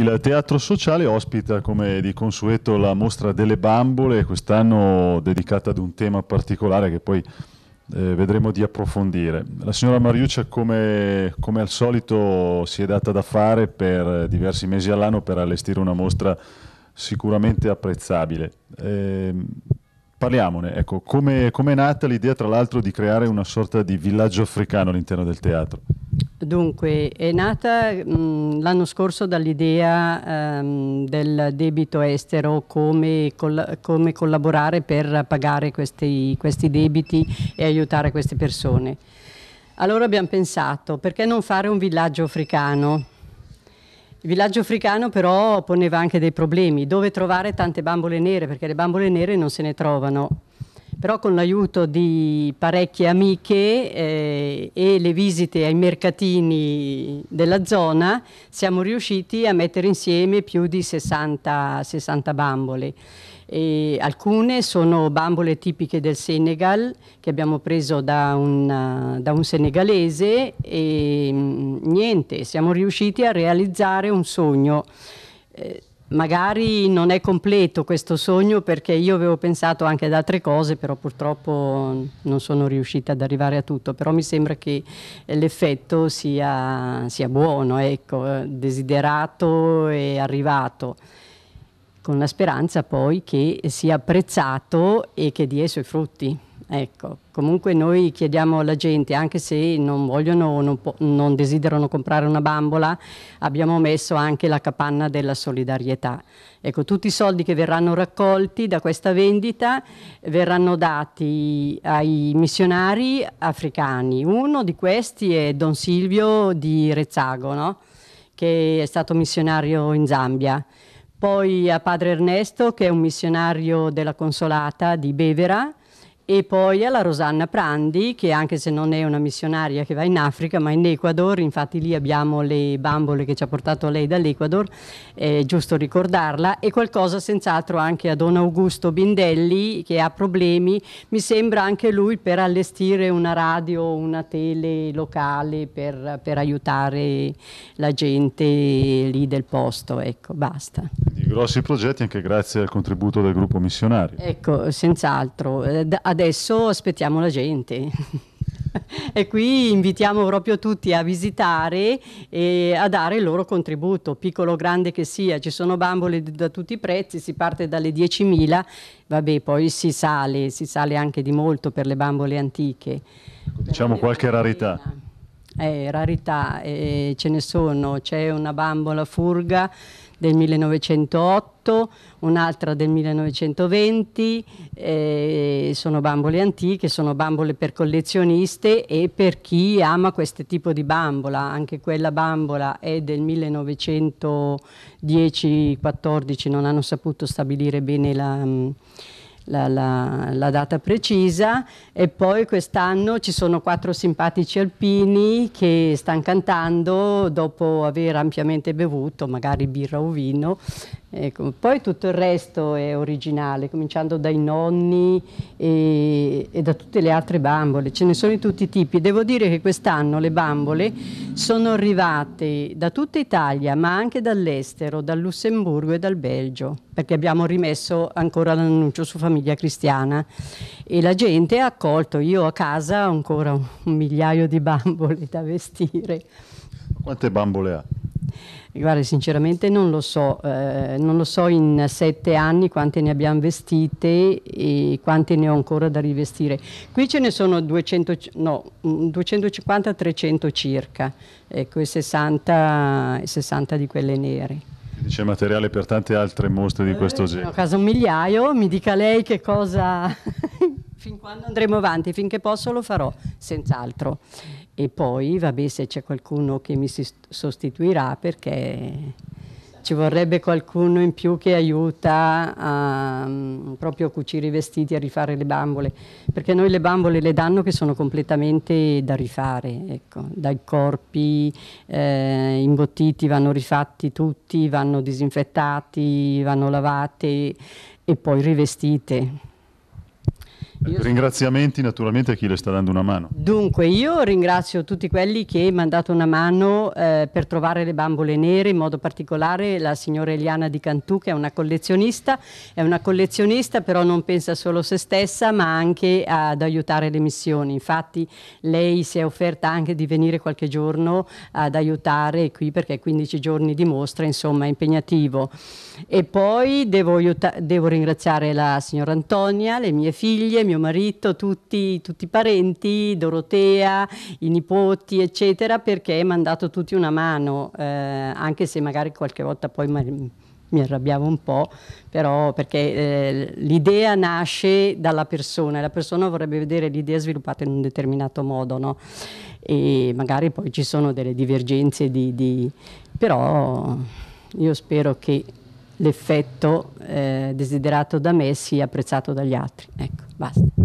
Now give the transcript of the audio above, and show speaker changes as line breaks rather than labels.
Il Teatro Sociale ospita come di consueto la mostra delle bambole, quest'anno dedicata ad un tema particolare che poi eh, vedremo di approfondire. La signora Mariuccia, come, come, al solito, si è data da fare per diversi mesi all'anno per allestire una mostra sicuramente apprezzabile. Eh, parliamone, ecco, come, come è nata l'idea tra l'altro di creare una sorta di villaggio africano all'interno del teatro?
Dunque, è nata mm, l'anno scorso dall'idea um, del debito estero, come, col come collaborare per pagare questi, questi debiti e aiutare queste persone. Allora abbiamo pensato, perché non fare un villaggio africano? Il villaggio africano però poneva anche dei problemi, dove trovare tante bambole nere, perché le bambole nere non se ne trovano però con l'aiuto di parecchie amiche eh, e le visite ai mercatini della zona siamo riusciti a mettere insieme più di 60, 60 bambole. E alcune sono bambole tipiche del Senegal che abbiamo preso da, una, da un senegalese e mm, niente, siamo riusciti a realizzare un sogno. Eh, magari non è completo questo sogno perché io avevo pensato anche ad altre cose, però purtroppo non sono riuscita ad arrivare a tutto, però mi sembra che l'effetto sia, sia buono, ecco, eh, desiderato e arrivato con la speranza poi che sia apprezzato e che dia i suoi frutti. Ecco, comunque noi chiediamo alla gente, anche se non vogliono non, non desiderano comprare una bambola, abbiamo messo anche la capanna della solidarietà. Ecco, tutti i soldi che verranno raccolti da questa vendita verranno dati ai missionari africani. Uno di questi è Don Silvio di Rezzago, no? che è stato missionario in Zambia poi a padre Ernesto che è un missionario della Consolata di Bevera e poi alla Rosanna Prandi che anche se non è una missionaria che va in Africa ma in Ecuador, infatti lì abbiamo le bambole che ci ha portato lei dall'Ecuador, è giusto ricordarla e qualcosa senz'altro anche a Don Augusto Bindelli che ha problemi, mi sembra anche lui per allestire una radio, una tele locale per, per aiutare la gente lì del posto, ecco basta
grossi progetti anche grazie al contributo del gruppo missionario.
Ecco, senz'altro. Eh, adesso aspettiamo la gente. e qui invitiamo proprio tutti a visitare e a dare il loro contributo, piccolo o grande che sia. Ci sono bambole da tutti i prezzi, si parte dalle 10.000, vabbè, poi si sale, si sale anche di molto per le bambole antiche. Diciamo
qualche rarità. Pena
eh, rarità eh, ce ne sono, c'è una bambola furga del 1908, un'altra del 1920, eh, sono bambole antiche, sono bambole per collezioniste e per chi ama questo tipo di bambola, anche quella bambola è del 1910-14, non hanno saputo stabilire bene la... Mh, mm, la, la, la data precisa e poi quest'anno ci sono quattro simpatici alpini che stanno cantando dopo aver ampiamente bevuto magari birra o vino Ecco, poi tutto il resto è originale, cominciando dai nonni e, e, da tutte le altre bambole, ce ne sono di tutti i tipi. Devo dire che quest'anno le bambole sono arrivate da tutta Italia, ma anche dall'estero, dal Lussemburgo e dal Belgio, perché abbiamo rimesso ancora l'annuncio su famiglia famiglia cristiana e la gente ha accolto, io a casa ho ancora un, un migliaio di bambole da vestire.
Quante bambole ha?
Guarda, sinceramente non lo so, eh, non lo so in sette anni quante ne abbiamo vestite e quante ne ho ancora da rivestire. Qui ce ne sono 200, no, 250-300 mm, circa, ecco, e 60, 60 di quelle nere
dice materiale per tante altre mostre di questo eh, genere. a
caso un migliaio, mi dica lei che cosa, fin quando andremo avanti, finché posso lo farò, senz'altro. E poi, vabbè, se c'è qualcuno che mi sostituirà, perché ci vorrebbe qualcuno in più che aiuta a um, proprio cucire i vestiti, a rifare le bambole, perché noi le bambole le danno che sono completamente da rifare, ecco. dai corpi eh, imbottiti vanno rifatti tutti, vanno disinfettati, vanno lavate e poi rivestite.
Ecco, io Ringraziamenti naturalmente a chi le sta dando una mano.
Dunque, io ringrazio tutti quelli che mi hanno dato una mano eh, per trovare le bambole nere, in modo particolare la signora Eliana Di Cantù, che è una collezionista. È una collezionista, però non pensa solo a se stessa, ma anche ad aiutare le missioni. Infatti, lei si è offerta anche di venire qualche giorno ad aiutare qui, perché 15 giorni di mostra, insomma, è impegnativo. E poi devo, devo ringraziare la signora Antonia, le mie figlie, mio marito, tutti, tutti i parenti, Dorotea, i nipoti, eccetera, perché mi hanno dato tutti una mano, eh, anche se magari qualche volta poi mi arrabbiavo un po', però perché eh, l'idea nasce dalla persona e la persona vorrebbe vedere l'idea sviluppata in un determinato modo, no? E magari poi ci sono delle divergenze di, di... però io spero che l'effetto eh, desiderato da me sia apprezzato dagli altri. Ecco, basta.